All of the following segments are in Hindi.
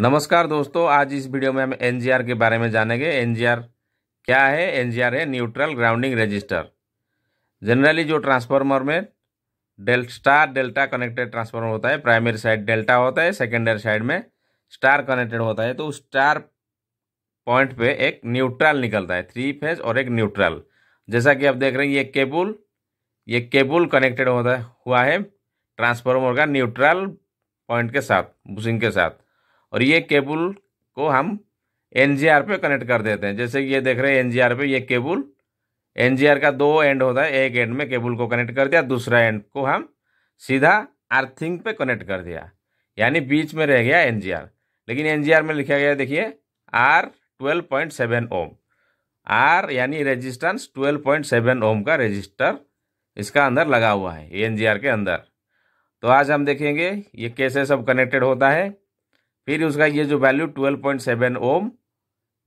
नमस्कार दोस्तों आज इस वीडियो में हम एनजीआर के बारे में जानेंगे एनजीआर क्या है एनजीआर है न्यूट्रल ग्राउंडिंग रजिस्टर जनरली जो ट्रांसफार्मर में डेल स्टार डेल्टा कनेक्टेड ट्रांसफार्मर होता है प्राइमरी साइड डेल्टा होता है सेकेंडरी साइड में स्टार कनेक्टेड होता है तो उस स्टार पॉइंट पे एक न्यूट्रल निकलता है थ्री फेज और एक न्यूट्रल जैसा कि आप देख रहे हैं ये केबुल ये केबुल कनेक्टेड होता हुआ है ट्रांसफार्मर का न्यूट्रल पॉइंट के साथ बुशिंग के साथ और ये केबल को हम एन पे कनेक्ट कर देते हैं जैसे ये देख रहे हैं एन पे ये केबल एन का दो एंड होता है एक एंड में केबल को कनेक्ट कर दिया दूसरा एंड को हम सीधा अर्थिंग पे कनेक्ट कर दिया यानी बीच में रह गया एन लेकिन एन में लिखा गया देखिए R twelve point seven ohm R यानी resistance twelve point seven ohm का रजिस्टर इसका अंदर लगा हुआ है एन के अंदर तो आज हम देखेंगे ये कैसे सब कनेक्टेड होता है फिर उसका ये जो value twelve point seven ohm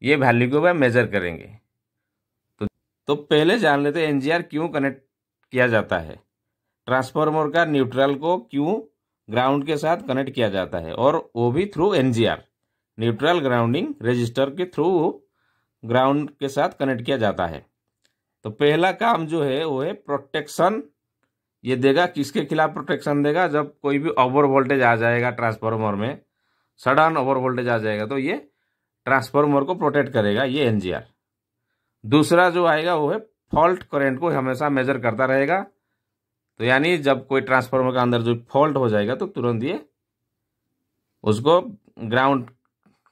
ये वैल्यू को वह मेजर करेंगे तो तो पहले जान लेते एन क्यों कनेक्ट किया जाता है ट्रांसफार्मर का न्यूट्रल को क्यों ग्राउंड के साथ कनेक्ट किया जाता है और वो भी through N neutral grounding register के थ्रू ग्राउंड के साथ कनेक्ट किया जाता है तो पहला काम जो है वो है प्रोटेक्शन ये देगा किसके खिलाफ प्रोटेक्शन देगा जब कोई भी ओवर वोल्टेज आ जाएगा ट्रांसफार्मर में सडन ओवर वोल्टेज आ जाएगा तो ये ट्रांसफॉर्मर को प्रोटेक्ट करेगा ये एनजीआर दूसरा जो आएगा वो है फॉल्ट करंट को हमेशा मेजर करता रहेगा तो यानी जब कोई ट्रांसफॉर्मर के अंदर जो फॉल्ट हो जाएगा तो तुरंत ये उसको ग्राउंड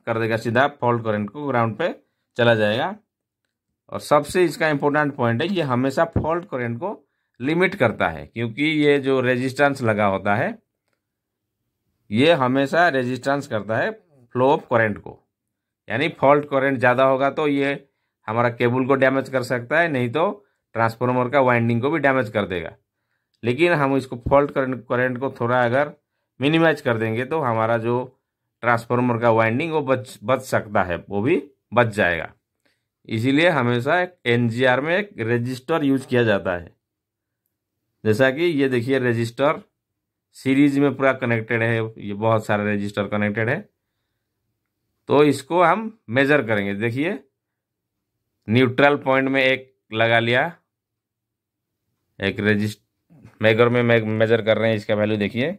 कर देगा सीधा फॉल्ट करंट को ग्राउंड पे चला जाएगा और सबसे इसका इम्पोर्टेंट पॉइंट है ये हमेशा फॉल्ट करेंट को लिमिट करता है क्योंकि ये जो रेजिस्टेंस लगा होता है ये हमेशा रेजिस्टेंस करता है फ्लो ऑफ करंट को यानी फॉल्ट करंट ज़्यादा होगा तो ये हमारा केबल को डैमेज कर सकता है नहीं तो ट्रांसफार्मर का वाइंडिंग को भी डैमेज कर देगा लेकिन हम इसको फॉल्ट करंट करंट को थोड़ा अगर मिनिमाइज कर देंगे तो हमारा जो ट्रांसफार्मर का वाइंडिंग वो बच बच सकता है वो भी बच जाएगा इसीलिए हमेशा एक एन में एक रजिस्टर यूज किया जाता है जैसा कि ये देखिए रजिस्टर सीरीज में पूरा कनेक्टेड है ये बहुत सारे रजिस्टर कनेक्टेड है तो इसको हम मेजर करेंगे देखिए न्यूट्रल पॉइंट में एक लगा लिया एक रजिस्ट मेगर में मेजर कर रहे हैं इसका वैल्यू देखिए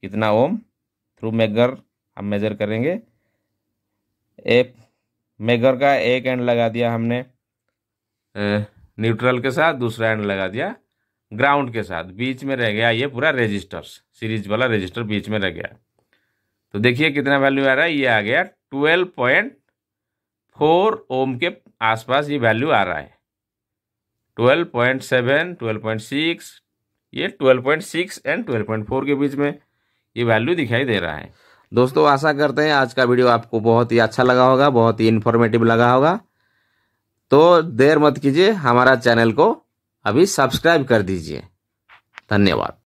कितना ओम थ्रू मेगर हम मेजर करेंगे एक मेगर का एक एंड लगा दिया हमने न्यूट्रल के साथ दूसरा एंड लगा दिया ग्राउंड के साथ बीच में रह गया ये पूरा रजिस्टर्स सीरीज वाला रजिस्टर बीच में रह गया तो देखिए कितना वैल्यू आ रहा है ये आ गया ट्वेल्व पॉइंट फोर ओम के आसपास ये वैल्यू आ रहा है twelve point seven twelve point six ये twelve point six and twelve point four के बीच में ये वैल्यू दिखाई दे रहा है दोस्तों आशा करते हैं आज का वीडियो आपको बहुत ही अच्छा लगा होगा बहुत ही इन्फॉर्मेटिव लगा होगा तो देर मत कीजिए हमारा चैनल को अभी सब्सक्राइब कर दीजिए धन्यवाद